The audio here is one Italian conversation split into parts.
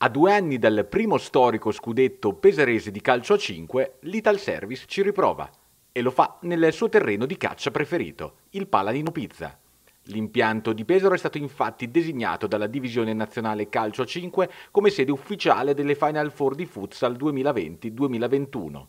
A due anni dal primo storico scudetto pesarese di calcio a 5, l'Ital Service ci riprova e lo fa nel suo terreno di caccia preferito, il Paladino Pizza. L'impianto di Pesaro è stato infatti designato dalla Divisione Nazionale Calcio a 5 come sede ufficiale delle Final Four di Futsal 2020-2021.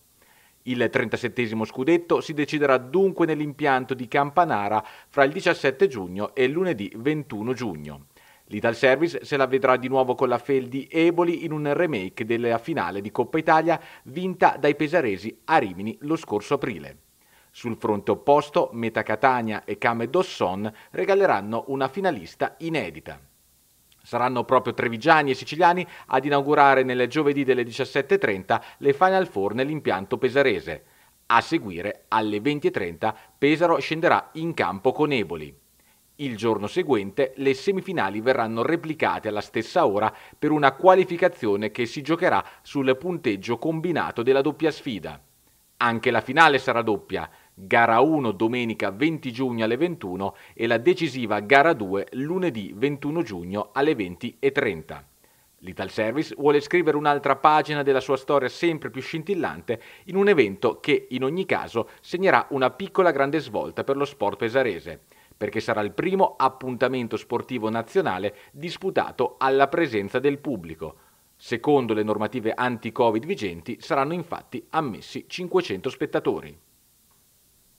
Il 37 scudetto si deciderà dunque nell'impianto di Campanara fra il 17 giugno e lunedì 21 giugno. L'Ital Service se la vedrà di nuovo con la di Eboli in un remake della finale di Coppa Italia vinta dai pesaresi a Rimini lo scorso aprile. Sul fronte opposto, Meta Catania e Came Dosson regaleranno una finalista inedita. Saranno proprio trevigiani e siciliani ad inaugurare nel giovedì delle 17.30 le Final Four nell'impianto pesarese. A seguire, alle 20.30, Pesaro scenderà in campo con Eboli. Il giorno seguente le semifinali verranno replicate alla stessa ora per una qualificazione che si giocherà sul punteggio combinato della doppia sfida. Anche la finale sarà doppia, gara 1 domenica 20 giugno alle 21 e la decisiva gara 2 lunedì 21 giugno alle 20.30. L'Ital Service vuole scrivere un'altra pagina della sua storia sempre più scintillante in un evento che in ogni caso segnerà una piccola grande svolta per lo sport pesarese perché sarà il primo appuntamento sportivo nazionale disputato alla presenza del pubblico. Secondo le normative anti-Covid vigenti saranno infatti ammessi 500 spettatori.